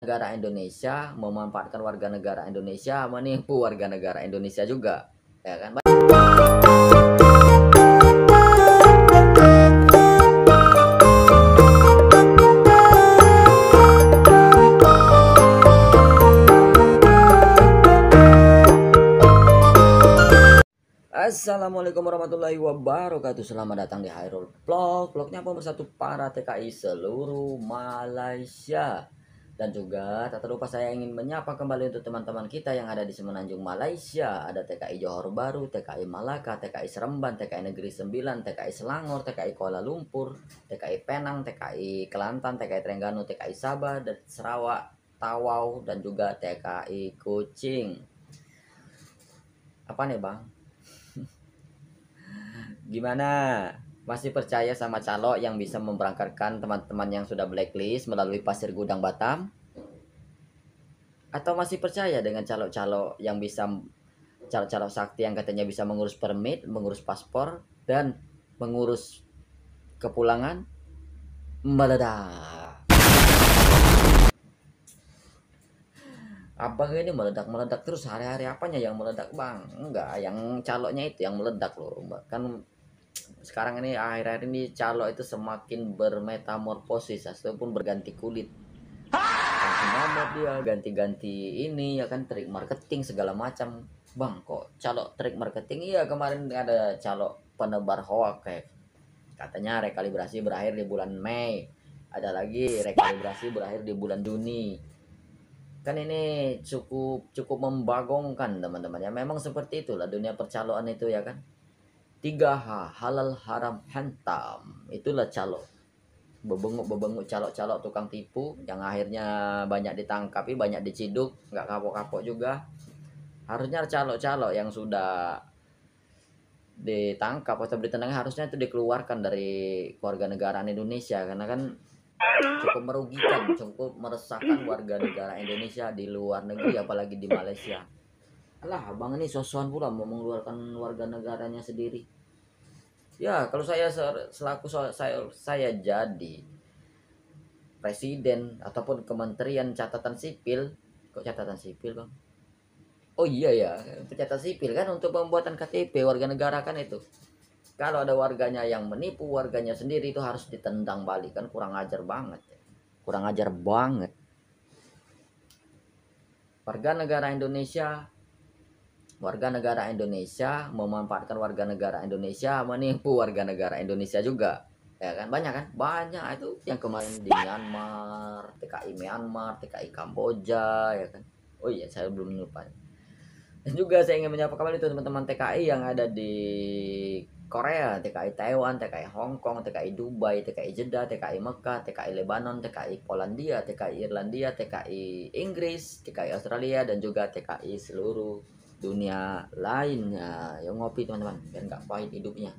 negara Indonesia memanfaatkan warga negara Indonesia menipu warga negara Indonesia juga ya kan Assalamualaikum warahmatullahi wabarakatuh Selamat datang di Hairul Vlog Vlognya pemersatu para TKI seluruh Malaysia dan juga tak terlupa saya ingin menyapa kembali untuk teman-teman kita yang ada di Semenanjung Malaysia. Ada TKI Johor Baru, TKI Malaka, TKI Seremban, TKI Negeri Sembilan, TKI Selangor, TKI Kuala Lumpur, TKI Penang, TKI Kelantan, TKI Terengganu, TKI Sabah, dan Sarawak, Tawau, dan juga TKI Kucing. Apa nih bang? Gimana? Masih percaya sama calo yang bisa memberangkatkan teman-teman yang sudah blacklist melalui pasir gudang Batam? Atau masih percaya dengan calo-calo yang bisa calo-calo sakti yang katanya bisa mengurus permit, mengurus paspor, dan mengurus kepulangan? Meledak. abang ini meledak meledak terus hari-hari apanya yang meledak bang enggak yang caloknya itu yang meledak loh kan sekarang ini akhir-akhir ini calo itu semakin bermetamorfosis ataupun berganti kulit ganti nama dia ganti-ganti ini ya kan trik marketing segala macam bang kok calo trik marketing iya kemarin ada calo penebar hoax kayak eh. katanya rekalibrasi berakhir di bulan Mei ada lagi rekalibrasi berakhir di bulan Juni kan ini cukup cukup membagongkan teman-teman ya memang seperti itulah dunia percaloan itu ya kan tiga h halal haram hantam itulah calok bebenguk-bebenguk calok-calok tukang tipu yang akhirnya banyak ditangkapi eh, banyak diciduk nggak kapok-kapok juga harusnya calok-calok yang sudah ditangkap atau ditendang harusnya itu dikeluarkan dari warga negaraan Indonesia karena kan cukup merugikan cukup meresahkan warga negara Indonesia di luar negeri apalagi di Malaysia Alah, abang ini sosokan pula mau mengeluarkan warga negaranya sendiri. Ya, kalau saya selaku saya saya jadi presiden ataupun kementerian catatan sipil, kok catatan sipil, Bang? Oh iya ya, catatan sipil kan untuk pembuatan KTP warga negara kan itu. Kalau ada warganya yang menipu warganya sendiri itu harus ditendang balik kan kurang ajar banget. Ya. Kurang ajar banget. Warga negara Indonesia warga negara Indonesia memanfaatkan warga negara Indonesia menipu warga negara Indonesia juga ya kan banyak kan banyak itu yang kemarin di Myanmar TKI Myanmar TKI Kamboja ya kan oh iya saya belum lupa dan juga saya ingin menyapa kembali teman-teman TKI yang ada di Korea TKI Taiwan TKI Hong Kong TKI Dubai TKI Jeddah TKI Mekah TKI Lebanon TKI Polandia TKI Irlandia TKI Inggris TKI Australia dan juga TKI seluruh dunia lainnya ya ngopi teman-teman biar nggak pahit hidupnya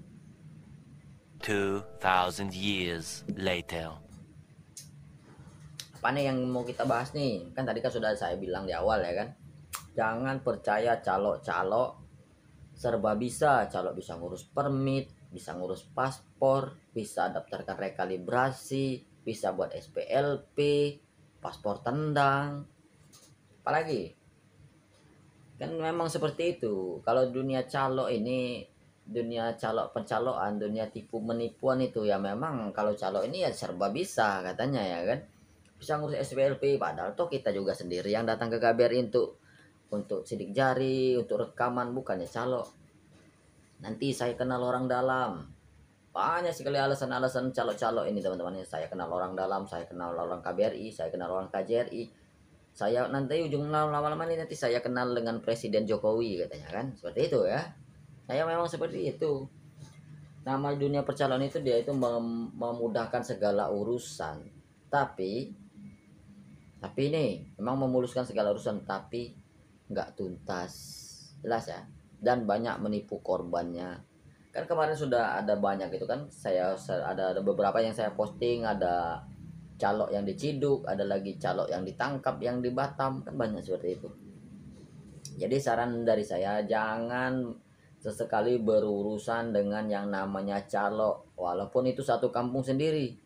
2000 years later apa nih yang mau kita bahas nih kan tadi kan sudah saya bilang di awal ya kan jangan percaya calo-calo serba bisa calo bisa ngurus permit bisa ngurus paspor bisa daftarkan rekalibrasi bisa buat SPLP paspor tendang apalagi kan memang seperti itu kalau dunia calo ini dunia calo pencaloan dunia tipu menipuan itu ya memang kalau calo ini ya serba bisa katanya ya kan bisa ngurus SPLP padahal toh kita juga sendiri yang datang ke KBRI untuk untuk sidik jari untuk rekaman bukannya calo nanti saya kenal orang dalam banyak sekali alasan-alasan calo-calo ini teman-teman saya kenal orang dalam saya kenal orang KBRI saya kenal orang KJRI saya nanti ujung lama-lama ini nanti saya kenal dengan Presiden Jokowi katanya kan seperti itu ya saya memang seperti itu nama dunia percalon itu dia itu mem memudahkan segala urusan tapi tapi ini memang memuluskan segala urusan tapi nggak tuntas jelas ya dan banyak menipu korbannya kan kemarin sudah ada banyak gitu kan saya ada, ada beberapa yang saya posting ada calok yang diciduk, ada lagi calok yang ditangkap, yang di Batam, kan banyak seperti itu. Jadi saran dari saya jangan sesekali berurusan dengan yang namanya calok walaupun itu satu kampung sendiri.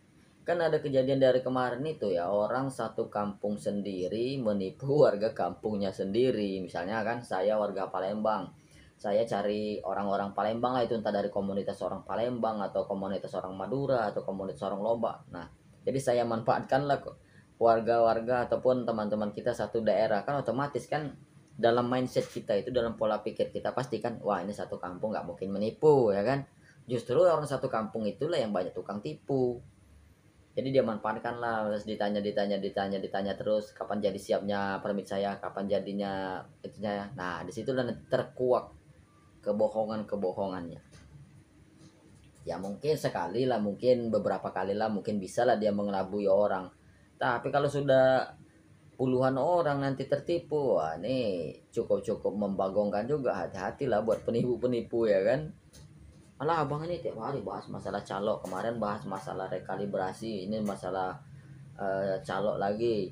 Kan ada kejadian dari kemarin itu ya, orang satu kampung sendiri menipu warga kampungnya sendiri. Misalnya kan saya warga Palembang, saya cari orang-orang Palembang lah itu entah dari komunitas orang Palembang atau komunitas orang Madura atau komunitas orang Lombok. Nah, jadi saya manfaatkanlah warga-warga ataupun teman-teman kita satu daerah kan otomatis kan dalam mindset kita itu dalam pola pikir kita pastikan wah ini satu kampung nggak mungkin menipu ya kan justru orang satu kampung itulah yang banyak tukang tipu jadi dia manfaatkan lah terus ditanya ditanya ditanya ditanya terus kapan jadi siapnya permit saya kapan jadinya itu saya ya? nah disitulah terkuak kebohongan kebohongannya ya mungkin sekali lah mungkin beberapa kali lah mungkin bisa lah dia mengelabui orang tapi kalau sudah puluhan orang nanti tertipu wah ini cukup-cukup membagongkan juga hati hati lah buat penipu-penipu ya kan Alah abang ini tiap hari bahas masalah calok kemarin bahas masalah rekalibrasi ini masalah uh, calok lagi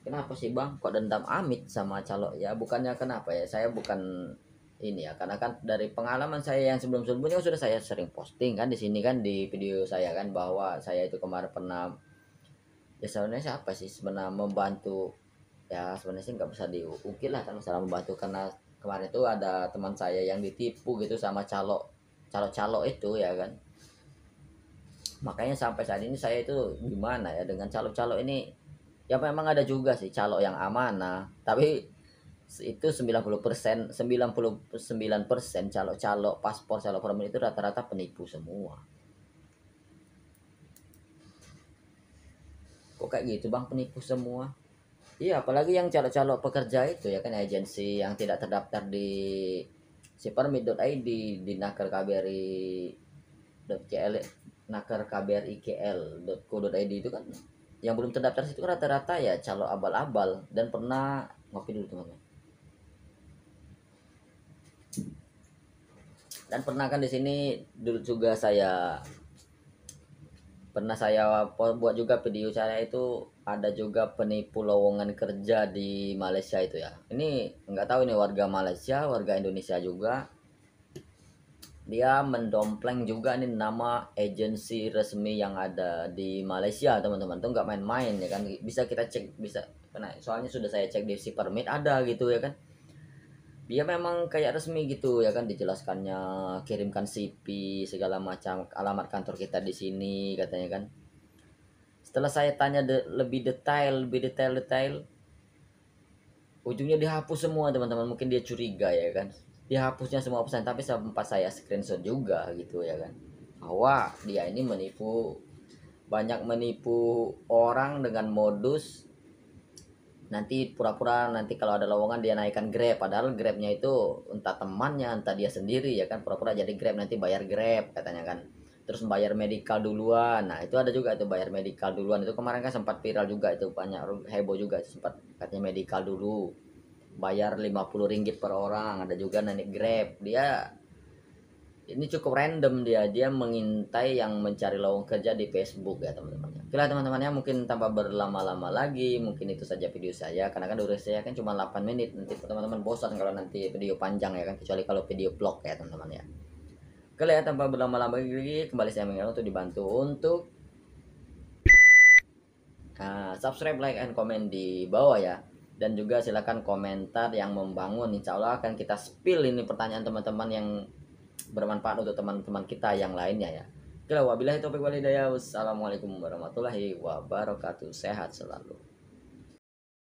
kenapa sih bang kok dendam amit sama calok ya bukannya kenapa ya saya bukan ini ya karena kan dari pengalaman saya yang sebelum-sebelumnya kan sudah saya sering posting kan di sini kan di video saya kan bahwa saya itu kemarin pernah ya sebenarnya siapa sih sebenarnya membantu ya sebenarnya sih nggak bisa diukir lah kan masalah membantu karena kemarin itu ada teman saya yang ditipu gitu sama calo calo calo itu ya kan makanya sampai saat ini saya itu gimana ya dengan calo calo ini ya memang ada juga sih calo yang amanah tapi itu 90% 99% calo-calo paspor calo permen itu rata-rata penipu semua kok kayak gitu bang penipu semua iya apalagi yang calo-calo pekerja itu ya kan agensi yang tidak terdaftar di sipermit.id di naker kbri .cl naker kbri kl id itu kan yang belum terdaftar situ kan rata-rata ya calo abal-abal dan pernah ngopi dulu teman-teman dan pernah kan di sini dulu juga saya pernah saya buat juga video saya itu ada juga penipu lowongan kerja di Malaysia itu ya ini nggak tahu ini warga Malaysia warga Indonesia juga dia mendompleng juga nih nama agensi resmi yang ada di Malaysia teman-teman tuh nggak main-main ya kan bisa kita cek bisa soalnya sudah saya cek di si permit ada gitu ya kan dia memang kayak resmi gitu ya kan dijelaskannya kirimkan CV segala macam alamat kantor kita di sini katanya kan setelah saya tanya de lebih detail lebih detail detail ujungnya dihapus semua teman-teman mungkin dia curiga ya kan dihapusnya semua pesan tapi sempat saya screenshot juga gitu ya kan bahwa dia ini menipu banyak menipu orang dengan modus nanti pura-pura nanti kalau ada lowongan dia naikkan grab padahal grabnya itu entah temannya entah dia sendiri ya kan pura-pura jadi grab nanti bayar grab katanya kan terus bayar medical duluan nah itu ada juga itu bayar medical duluan itu kemarin kan sempat viral juga itu banyak heboh juga sempat katanya medical dulu bayar 50 ringgit per orang ada juga nanti grab dia ini cukup random dia dia mengintai yang mencari lowong kerja di Facebook ya teman-teman. Oke lah teman-temannya mungkin tanpa berlama-lama lagi mungkin itu saja video saya karena kan durasi saya kan cuma 8 menit nanti teman-teman bosan kalau nanti video panjang ya kan kecuali kalau video vlog ya teman-teman ya. Oke lah ya tanpa berlama-lama lagi kembali saya mengingatkan untuk dibantu untuk nah, subscribe like and comment di bawah ya dan juga silahkan komentar yang membangun insya Allah akan kita spill ini pertanyaan teman-teman yang bermanfaat untuk teman-teman kita yang lainnya ya. Oke, wabillahi taufiq walhidayah. Wassalamualaikum warahmatullahi wabarakatuh. Sehat selalu.